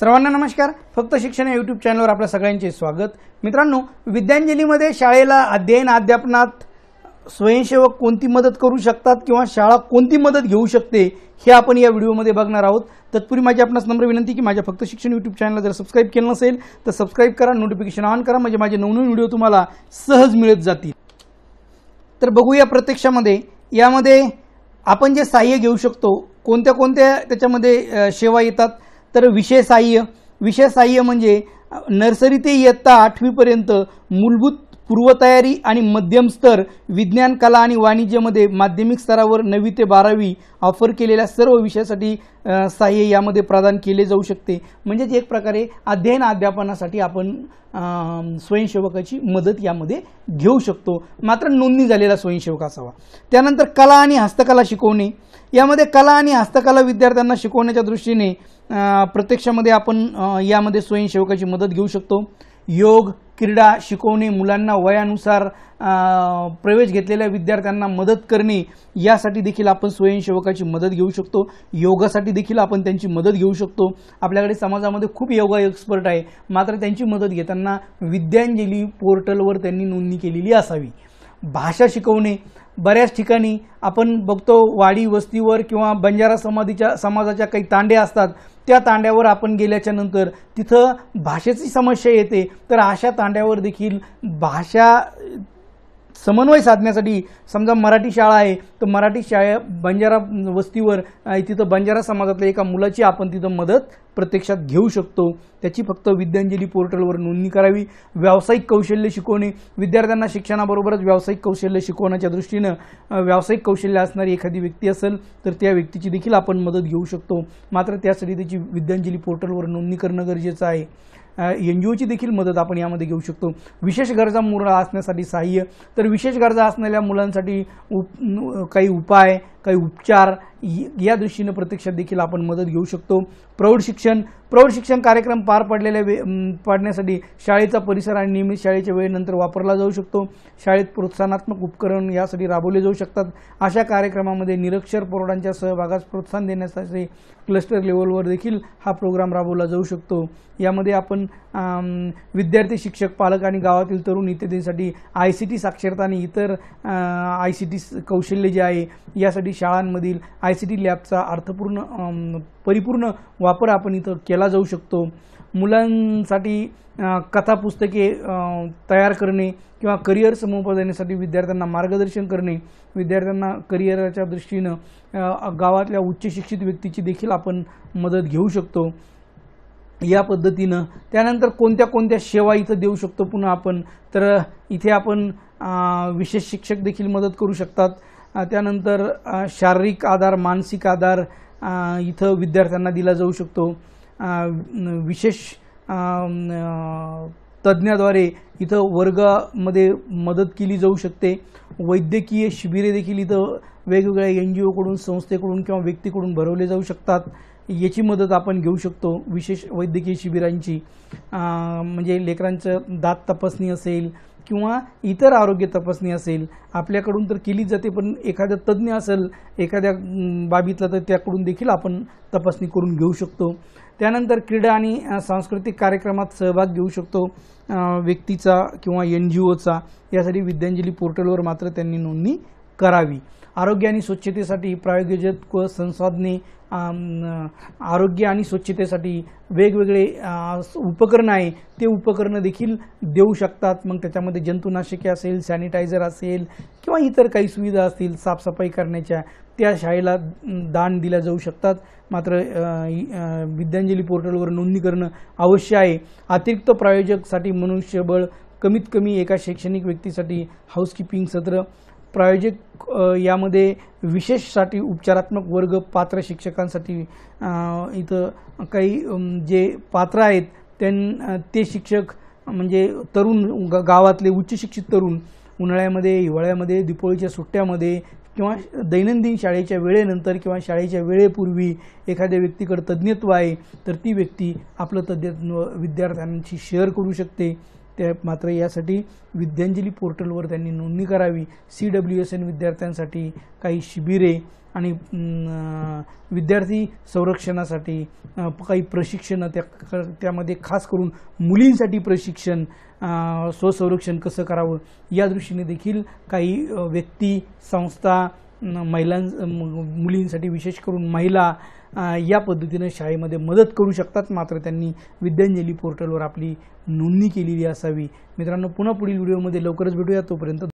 सर्वांना नमस्कार फक्त शिक्षण या यूट्यूब चॅनलवर आपल्या सगळ्यांचे स्वागत मित्रांनो विद्यांजलीमध्ये शाळेला अध्ययन अध्यापनात स्वयंसेवक कोणती मदत करू शकतात किंवा शाळा कोणती मदत घेऊ शकते हे आपण या व्हिडिओमध्ये बघणार आहोत तत्पूर्वी माझी आपणास नम्र विनंती की माझ्या फक्त शिक्षण यूट्यूब चॅनलला जर सबस्क्राईब केलं नसेल तर सबस्क्राईब करा नोटिफिकेशन ऑन करा म्हणजे माझे नवनवीन व्हिडिओ तुम्हाला सहज मिळत जातील तर बघूया प्रत्यक्षामध्ये यामध्ये आपण जे सहाय्य घेऊ शकतो कोणत्या कोणत्या त्याच्यामध्ये सेवा येतात तर विषय सहाय्य विषय सहाय्य म्हणजे नर्सरी ते इयत्ता आठवीपर्यंत मूलभूत पूर्वतयारी आणि मध्यम स्तर विज्ञान कला आणि वाणिज्यमध्ये माध्यमिक स्तरावर नवी ते बारावी ऑफर केलेल्या सर्व विषयासाठी सहाय्य यामध्ये प्रदान केले जाऊ शकते म्हणजेच एक प्रकारे अध्ययन अध्यापनासाठी आपण स्वयंसेवकाची मदत यामध्ये घेऊ शकतो मात्र नोंदणी झालेला स्वयंसेवक असावा त्यानंतर कला आणि हस्तकला शिकवणे यामध्ये कला आणि हस्तकला विद्यार्थ्यांना शिकवण्याच्या दृष्टीने प्रत्यक्षामध्ये आपण यामध्ये स्वयंसेवकाची मदत घेऊ शकतो योग क्रीडा शिकवणे मुलांना वयानुसार प्रवेश घेतलेल्या विद्यार्थ्यांना मदत करणे यासाठी देखील आपण स्वयंसेवकाची मदत घेऊ शकतो योगासाठी देखील आपण त्यांची मदत घेऊ शकतो आपल्याकडे समाजामध्ये खूप योगा एक्सपर्ट आहे मात्र त्यांची मदत घेताना विद्यांजली पोर्टलवर त्यांनी नोंदणी केलेली असावी भाषा शिकवणे बऱ्याच ठिकाणी आपण बघतो वाडी वस्तीवर किंवा बंजारा समाधीच्या समाजाच्या काही तांडे असतात त्या तांड्यावर आपण गेल्याच्या नंतर तिथं भाषेची समस्या येते तर अशा तांड्यावर देखील भाषा समन्वय साधण्यासाठी समजा मराठी शाळा आहे तर मराठी शाळा बंजारा वस्तीवर तिथं बंजारा समाजातल्या एका मुलाची आपण तिथं मदत प्रत्यक्षात घेऊ शकतो त्याची फक्त विद्यांजली पोर्टलवर नोंदणी करावी व्यावसायिक कौशल्य शिकवणे विद्यार्थ्यांना शिक्षणाबरोबरच व्यावसायिक कौशल्य शिकवण्याच्या दृष्टीनं व्यावसायिक कौशल्य असणारी एखादी व्यक्ती असेल तर त्या व्यक्तीची देखील आपण मदत घेऊ शकतो मात्र त्यासाठी त्याची विद्यांजली पोर्टलवर नोंदणी करणं गरजेचं आहे एन जी देखील मदत आपण यामध्ये घेऊ शकतो विशेष गरजा मुलं असण्यासाठी सहाय्य तर विशेष गरजा असणाऱ्या मुलांसाठी उप काही उपाय काही उपचार या दृष्टीनं प्रत्यक्षात देखील आपण मदत घेऊ शकतो प्रौढ शिक्षण प्रौढ शिक्षण कार्यक्रम पार पडलेल्या वे पाडण्यासाठी शाळेचा परिसर आणि नियमित शाळेच्या वेळेनंतर वापरला जाऊ शकतो शाळेत प्रोत्साहनात्मक उपकरण यासाठी राबवले जाऊ शकतात अशा कार्यक्रमामध्ये निरक्षर प्रौढांच्या सहभागास प्रोत्साहन देण्यासाठी क्लस्टर लेवलवर देखील हा प्रोग्राम राबवला जाऊ शकतो यामध्ये आपण विद्यार्थी शिक्षक पालक आणि गावातील तरुण इत्यादींसाठी आय सी टी साक्षरता आणि इतर आय सी टी कौशल्य जे आहे यासाठी शाळांमधील आय सी टी लॅबचा अर्थपूर्ण परिपूर्ण वापर आपण इथं केला जाऊ शकतो मुलांसाठी कथा पुस्तके तयार करणे किंवा करिअर देण्यासाठी विद्यार्थ्यांना मार्गदर्शन करणे विद्यार्थ्यांना करिअरच्या दृष्टीनं गावातल्या उच्च शिक्षित व्यक्तीची देखील आपण मदत घेऊ शकतो या पद्धतीनं त्यानंतर कोणत्या कोणत्या सेवा इथं देऊ शकतो पुन्हा आपण तर इथे आपण विशेष शिक्षक देखील मदत करू शकतात त्यानंतर शारीरिक आधार मानसिक आधार इथं विद्यार्थ्यांना दिला जाऊ शकतो विशेष तज्ज्ञाद्वारे इथं वर्गामध्ये मदत केली जाऊ शकते वैद्यकीय शिबिरे देखील इथं वेगवेगळ्या एन जी ओकडून संस्थेकडून किंवा व्यक्तीकडून भरवले जाऊ शकतात याची मदत आपण घेऊ शकतो विशेष वैद्यकीय शिबिरांची म्हणजे लेकरांचं दात तपासणी असेल किंवा इतर आरोग्य तपासणी असेल आपल्याकडून तर केली जाते पण एखाद्या तज्ज्ञ असेल एखाद्या बाबीतला तर त्याकडून देखील आपण तपासणी करून घेऊ शकतो त्यानंतर क्रीडा आणि सांस्कृतिक कार्यक्रमात सहभाग घेऊ शकतो व्यक्तीचा किंवा एन जी ओचा यासाठी विद्यांजली पोर्टलवर मात्र त्यांनी नोंदणी करावी आरोग्य आणि स्वच्छतेसाठी प्रायोजक व संसाधने आरोग्य आणि स्वच्छतेसाठी वेगवेगळे उपकरणं आहे ते उपकरणं देखील देऊ शकतात मग त्याच्यामध्ये जंतुनाशके असेल सॅनिटायझर असेल किंवा इतर काही सुविधा असतील साफसफाई करण्याच्या त्या शाळेला दान दिल्या जाऊ शकतात मात्र विद्यांजली पोर्टलवर नोंदणी करणं अवश्य आहे अतिरिक्त प्रायोजकसाठी मनुष्यबळ कमीत कमी एका शैक्षणिक व्यक्तीसाठी हाऊसकीपिंग सत्र प्रायोजक यामध्ये विशेषसाठी उपचारात्मक वर्ग पात्र शिक्षकांसाठी इथं काही जे पात्र आहेत त्यां ते शिक्षक म्हणजे तरुण गावातले उच्च शिक्षित तरुण उन्हाळ्यामध्ये हिवाळ्यामध्ये दिपोळीच्या सुट्ट्यामध्ये किंवा दैनंदिन शाळेच्या वेळेनंतर किंवा शाळेच्या वेळेपूर्वी एखाद्या व्यक्तीकडं तज्ज्ञत्व आहे तर ती व्यक्ती आपलं तज्ज्ञत्व विद्यार्थ्यांशी शेअर करू शकते त्या मात्र यासाठी विद्यांजली पोर्टलवर त्यांनी नोंदणी करावी सी डब्ल्यू एस एन विद्यार्थ्यांसाठी काही शिबिरे आणि विद्यार्थी संरक्षणासाठी काही प्रशिक्षणं त्या त्यामध्ये खास करून मुलींसाठी प्रशिक्षण स्वसंरक्षण कसं करावं या दृष्टीने देखील काही व्यक्ती संस्था महिलां मुलींसाठी विशेष करून महिला या पद्धतीनं शाळेमध्ये मदत करू शकतात मात्र त्यांनी विद्यांजली पोर्टलवर आपली नोंदणी केलेली असावी मित्रांनो पुन्हा पुढील व्हिडिओमध्ये लवकरच भेटूया तोपर्यंत